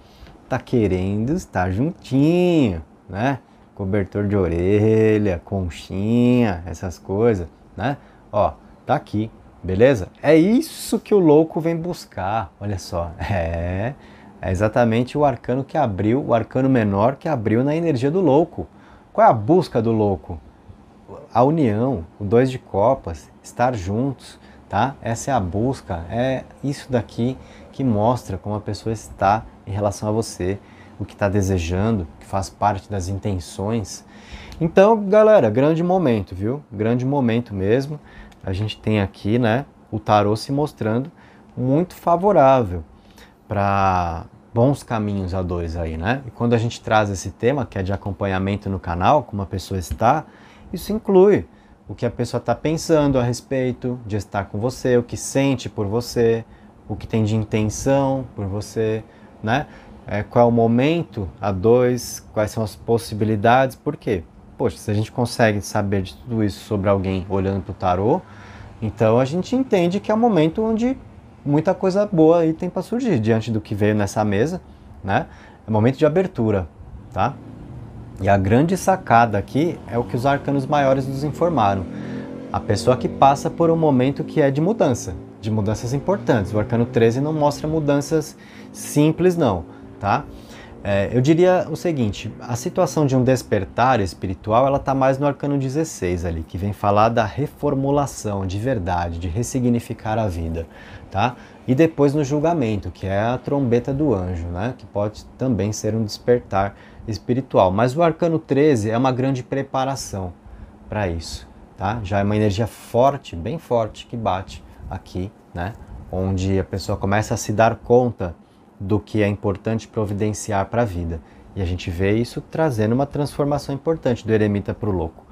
Tá querendo estar juntinho, né? cobertor de orelha, conchinha, essas coisas, né? Ó, tá aqui, beleza? É isso que o louco vem buscar, olha só. É, é exatamente o arcano que abriu, o arcano menor que abriu na energia do louco. Qual é a busca do louco? A união, o dois de copas, estar juntos, tá? Essa é a busca, é isso daqui que mostra como a pessoa está em relação a você, o que está desejando, que faz parte das intenções. Então, galera, grande momento, viu? Grande momento mesmo. A gente tem aqui, né, o tarô se mostrando muito favorável para bons caminhos a dois aí, né? E quando a gente traz esse tema, que é de acompanhamento no canal, como a pessoa está, isso inclui o que a pessoa está pensando a respeito de estar com você, o que sente por você, o que tem de intenção por você, né? é, qual é o momento a dois, quais são as possibilidades, por quê? Poxa, se a gente consegue saber de tudo isso sobre alguém olhando para o tarô, então a gente entende que é o um momento onde muita coisa boa aí tem para surgir diante do que veio nessa mesa, né? É momento de abertura, tá? E a grande sacada aqui é o que os arcanos maiores nos informaram. A pessoa que passa por um momento que é de mudança, de mudanças importantes. O arcano 13 não mostra mudanças simples, não tá? É, eu diria o seguinte, a situação de um despertar espiritual, ela está mais no arcano 16 ali, que vem falar da reformulação de verdade, de ressignificar a vida, tá? E depois no julgamento, que é a trombeta do anjo, né? Que pode também ser um despertar espiritual. Mas o arcano 13 é uma grande preparação para isso, tá? Já é uma energia forte, bem forte, que bate aqui, né? Onde a pessoa começa a se dar conta do que é importante providenciar para a vida. E a gente vê isso trazendo uma transformação importante do eremita para o louco.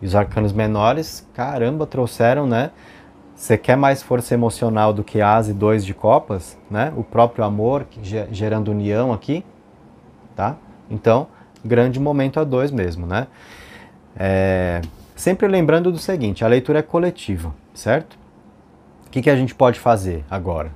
E os arcanos menores, caramba, trouxeram, né? Você quer mais força emocional do que as e dois de copas, né? O próprio amor gerando união aqui, tá? Então, grande momento a dois mesmo, né? É... Sempre lembrando do seguinte, a leitura é coletiva, certo? O que, que a gente pode fazer agora?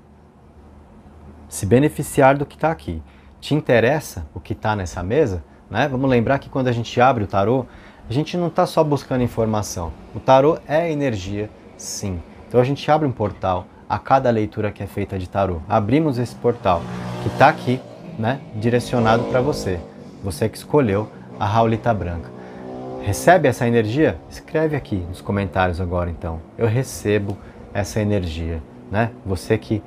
se beneficiar do que está aqui. Te interessa o que está nessa mesa? Né? Vamos lembrar que quando a gente abre o tarô, a gente não está só buscando informação. O tarô é energia, sim. Então a gente abre um portal a cada leitura que é feita de tarô. Abrimos esse portal que está aqui, né, direcionado para você. Você que escolheu a Raulita Branca. Recebe essa energia? Escreve aqui nos comentários agora então. Eu recebo essa energia, né? Você que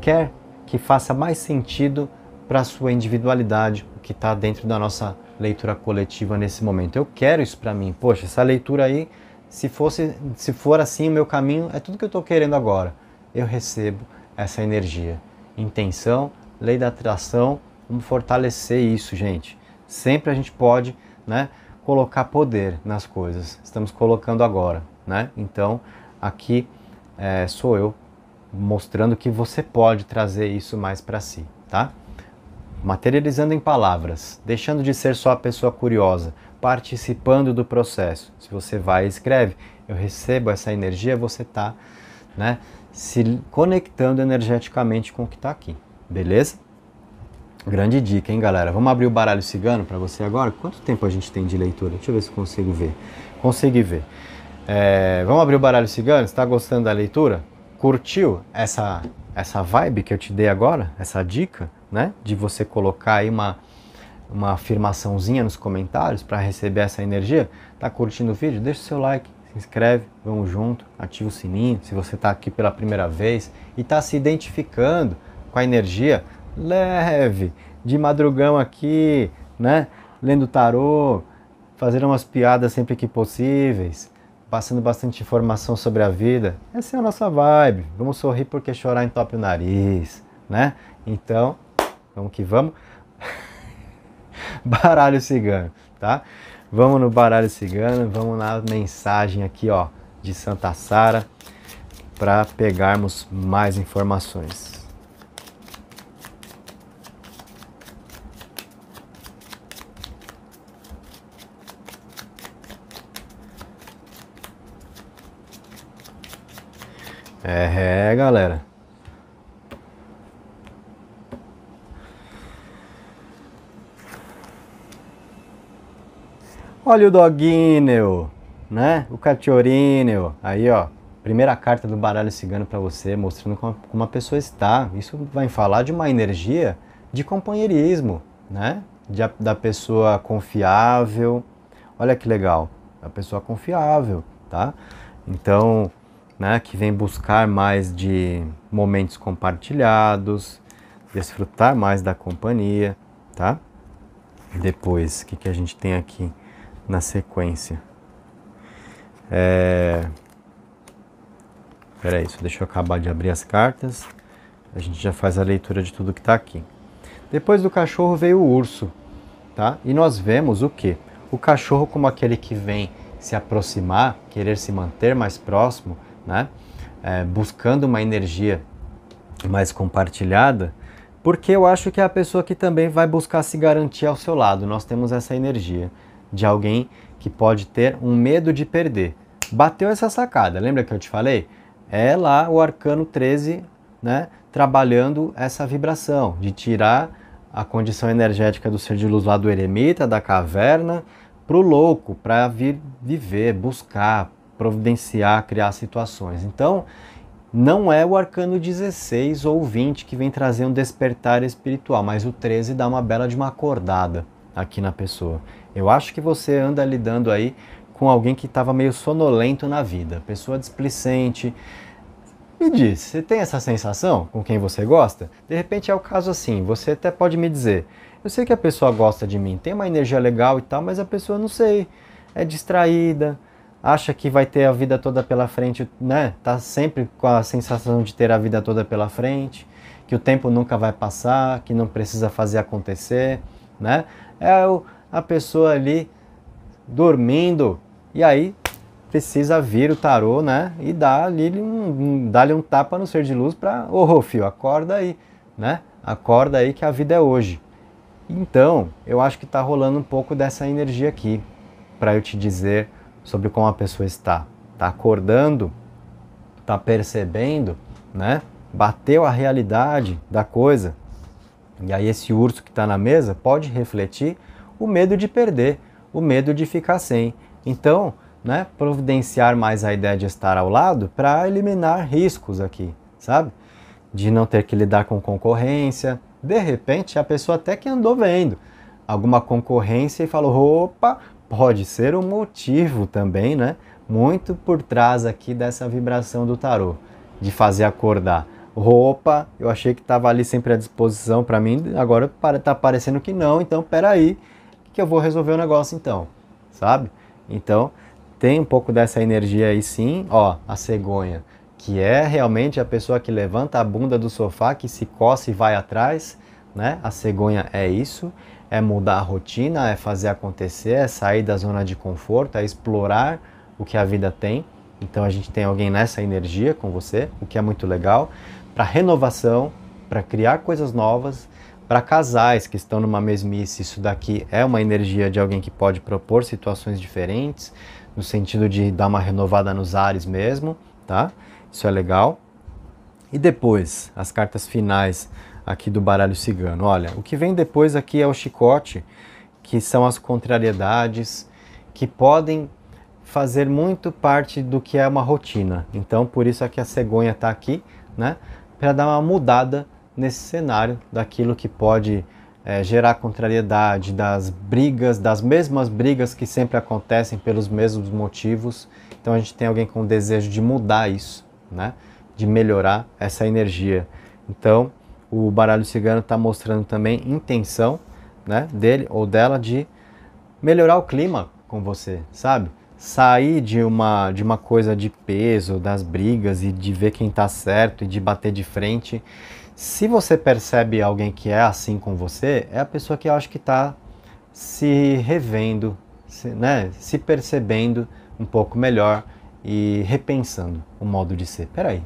quer que faça mais sentido para a sua individualidade, o que está dentro da nossa leitura coletiva nesse momento. Eu quero isso para mim. Poxa, essa leitura aí, se fosse, se for assim o meu caminho, é tudo que eu estou querendo agora. Eu recebo essa energia. Intenção, lei da atração, vamos fortalecer isso, gente. Sempre a gente pode, né, colocar poder nas coisas. Estamos colocando agora, né? Então, aqui é, sou eu mostrando que você pode trazer isso mais para si, tá? Materializando em palavras, deixando de ser só a pessoa curiosa, participando do processo. Se você vai e escreve, eu recebo essa energia, você está né, se conectando energeticamente com o que está aqui, beleza? Grande dica, hein, galera? Vamos abrir o baralho cigano para você agora? Quanto tempo a gente tem de leitura? Deixa eu ver se consigo ver. Consegui ver. É, vamos abrir o baralho cigano? Está gostando da leitura? Curtiu essa essa vibe que eu te dei agora, essa dica, né, de você colocar aí uma uma afirmaçãozinha nos comentários para receber essa energia? Tá curtindo o vídeo? Deixa o seu like, se inscreve, vamos junto, ativa o sininho. Se você está aqui pela primeira vez e está se identificando com a energia leve, de madrugão aqui, né? Lendo tarô, fazer umas piadas sempre que possíveis, passando bastante informação sobre a vida. Essa é a nossa vibe. Vamos sorrir porque chorar entope o nariz, né? Então, vamos que vamos. baralho cigano, tá? Vamos no baralho cigano, vamos na mensagem aqui, ó, de Santa Sara para pegarmos mais informações. É, é galera. Olha o doguinho, né? O cachorrinho. Aí, ó. Primeira carta do baralho cigano para você, mostrando como uma pessoa está. Isso vai falar de uma energia de companheirismo, né? De, da pessoa confiável. Olha que legal. A pessoa confiável, tá? Então, né, que vem buscar mais de momentos compartilhados, desfrutar mais da companhia, tá? Depois, o que, que a gente tem aqui na sequência? É... Peraí, só deixa eu acabar de abrir as cartas. A gente já faz a leitura de tudo que está aqui. Depois do cachorro veio o urso, tá? E nós vemos o que? O cachorro como aquele que vem se aproximar, querer se manter mais próximo, né? É, buscando uma energia mais compartilhada, porque eu acho que é a pessoa que também vai buscar se garantir ao seu lado. Nós temos essa energia de alguém que pode ter um medo de perder. Bateu essa sacada, lembra que eu te falei? É lá o arcano 13, né, trabalhando essa vibração de tirar a condição energética do ser de luz lá do eremita, da caverna, para o louco, para vir viver, buscar, providenciar, criar situações. Então, não é o arcano 16 ou 20 que vem trazer um despertar espiritual, mas o 13 dá uma bela de uma acordada aqui na pessoa. Eu acho que você anda lidando aí com alguém que estava meio sonolento na vida, pessoa displicente. Me diz, você tem essa sensação com quem você gosta? De repente é o caso assim, você até pode me dizer, eu sei que a pessoa gosta de mim, tem uma energia legal e tal, mas a pessoa não sei, é distraída, acha que vai ter a vida toda pela frente, né? Tá sempre com a sensação de ter a vida toda pela frente, que o tempo nunca vai passar, que não precisa fazer acontecer, né? É o, a pessoa ali dormindo e aí precisa vir o tarô, né? E dá-lhe um, um, um tapa no ser de luz para, ô oh, filho, acorda aí, né? Acorda aí que a vida é hoje. Então, eu acho que está rolando um pouco dessa energia aqui para eu te dizer sobre como a pessoa está. Está acordando, está percebendo, né? Bateu a realidade da coisa. E aí esse urso que está na mesa pode refletir o medo de perder, o medo de ficar sem. Então, né, providenciar mais a ideia de estar ao lado para eliminar riscos aqui, sabe? De não ter que lidar com concorrência. De repente, a pessoa até que andou vendo alguma concorrência e falou: opa, pode ser um motivo também, né? Muito por trás aqui dessa vibração do tarô, de fazer acordar. Roupa, eu achei que estava ali sempre à disposição para mim, agora está parecendo que não, então peraí, que eu vou resolver o negócio então, sabe? Então, tem um pouco dessa energia aí sim, ó, a cegonha, que é realmente a pessoa que levanta a bunda do sofá, que se coça e vai atrás, né? A cegonha é isso é mudar a rotina, é fazer acontecer, é sair da zona de conforto, é explorar o que a vida tem. Então a gente tem alguém nessa energia com você, o que é muito legal, para renovação, para criar coisas novas, para casais que estão numa mesmice, isso daqui é uma energia de alguém que pode propor situações diferentes, no sentido de dar uma renovada nos ares mesmo, tá? Isso é legal. E depois, as cartas finais aqui do baralho cigano. Olha, o que vem depois aqui é o chicote, que são as contrariedades que podem fazer muito parte do que é uma rotina. Então, por isso é que a cegonha está aqui, né? Para dar uma mudada nesse cenário daquilo que pode é, gerar contrariedade, das brigas, das mesmas brigas que sempre acontecem pelos mesmos motivos. Então a gente tem alguém com desejo de mudar isso, né? de melhorar essa energia. Então o baralho cigano está mostrando também intenção né, dele ou dela de melhorar o clima com você, sabe? Sair de uma, de uma coisa de peso, das brigas e de ver quem está certo e de bater de frente. Se você percebe alguém que é assim com você, é a pessoa que eu acho que está se revendo, se, né, se percebendo um pouco melhor e repensando o modo de ser. Peraí,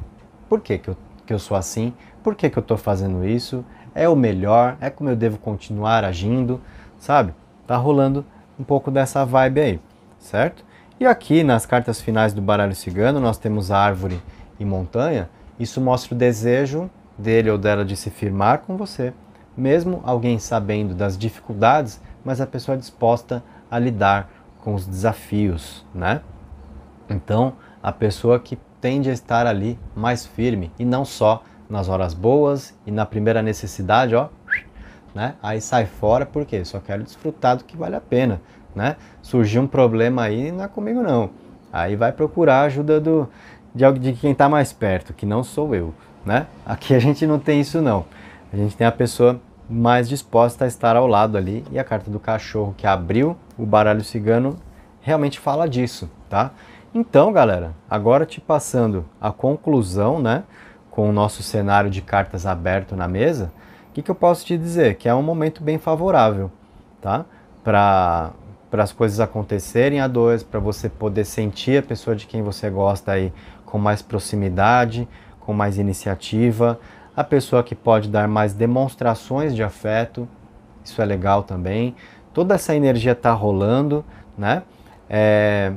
por que, que, eu, que eu sou assim? por que, que eu estou fazendo isso? É o melhor? É como eu devo continuar agindo? Sabe? Tá rolando um pouco dessa vibe aí, certo? E aqui nas cartas finais do baralho cigano, nós temos árvore e montanha. Isso mostra o desejo dele ou dela de se firmar com você, mesmo alguém sabendo das dificuldades, mas a pessoa é disposta a lidar com os desafios, né? Então, a pessoa que tende a estar ali mais firme e não só nas horas boas e na primeira necessidade, ó, né? Aí sai fora porque só quero desfrutar do que vale a pena, né? Surgiu um problema aí, não é comigo não. Aí vai procurar a ajuda do de, de quem está mais perto, que não sou eu, né? Aqui a gente não tem isso não. A gente tem a pessoa mais disposta a estar ao lado ali e a carta do cachorro que abriu o baralho cigano realmente fala disso, tá? Então, galera, agora te passando a conclusão, né? com o nosso cenário de cartas aberto na mesa, o que, que eu posso te dizer? Que é um momento bem favorável, tá? Para as coisas acontecerem a dois, para você poder sentir a pessoa de quem você gosta aí com mais proximidade, com mais iniciativa, a pessoa que pode dar mais demonstrações de afeto, isso é legal também. Toda essa energia está rolando, né? É...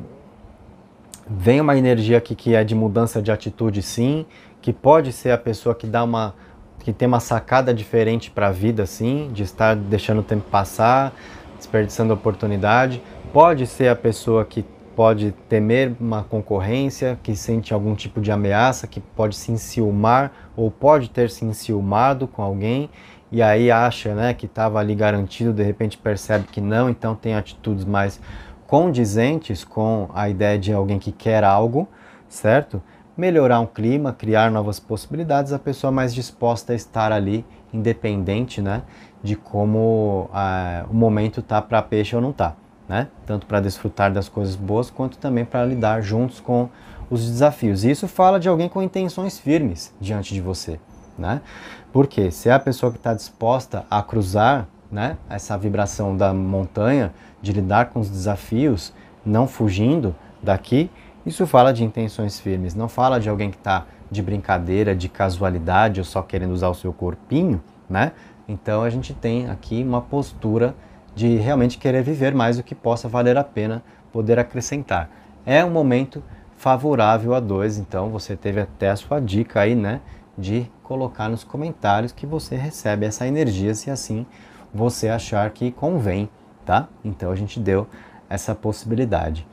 Vem uma energia aqui que é de mudança de atitude, sim, que pode ser a pessoa que dá uma que tem uma sacada diferente para a vida assim, de estar deixando o tempo passar, desperdiçando oportunidade, pode ser a pessoa que pode temer uma concorrência, que sente algum tipo de ameaça, que pode se enciumar ou pode ter se enciumado com alguém e aí acha né, que estava ali garantido, de repente percebe que não, então tem atitudes mais condizentes com a ideia de alguém que quer algo, certo? melhorar um clima, criar novas possibilidades, a pessoa mais disposta a estar ali, independente né, de como ah, o momento tá para peixe ou não tá. Né? Tanto para desfrutar das coisas boas quanto também para lidar juntos com os desafios. E isso fala de alguém com intenções firmes diante de você. Né? Porque se é a pessoa que está disposta a cruzar né, essa vibração da montanha, de lidar com os desafios, não fugindo daqui, isso fala de intenções firmes, não fala de alguém que está de brincadeira, de casualidade ou só querendo usar o seu corpinho, né? Então a gente tem aqui uma postura de realmente querer viver mais o que possa valer a pena poder acrescentar. É um momento favorável a dois, então você teve até a sua dica aí, né? De colocar nos comentários que você recebe essa energia, se assim você achar que convém, tá? Então a gente deu essa possibilidade.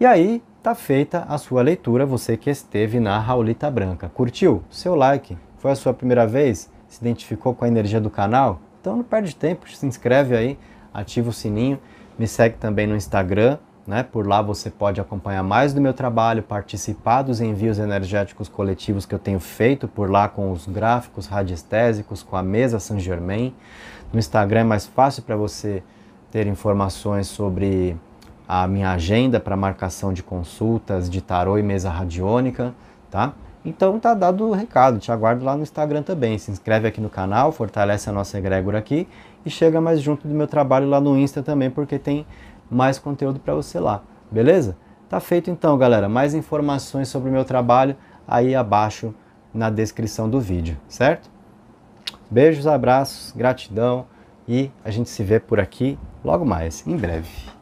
E aí, Tá feita a sua leitura, você que esteve na Raulita Branca. Curtiu? Seu like. Foi a sua primeira vez? Se identificou com a energia do canal? Então não perde tempo, se inscreve aí, ativa o sininho, me segue também no Instagram, né? Por lá você pode acompanhar mais do meu trabalho, participar dos envios energéticos coletivos que eu tenho feito por lá com os gráficos radiestésicos, com a mesa Saint Germain. No Instagram é mais fácil para você ter informações sobre a minha agenda para marcação de consultas de tarô e mesa radiônica, tá? Então tá dado o recado, te aguardo lá no Instagram também. Se inscreve aqui no canal, fortalece a nossa egrégora aqui e chega mais junto do meu trabalho lá no Insta também, porque tem mais conteúdo para você lá, beleza? Tá feito então, galera. Mais informações sobre o meu trabalho aí abaixo na descrição do vídeo, certo? Beijos, abraços, gratidão e a gente se vê por aqui logo mais, em breve.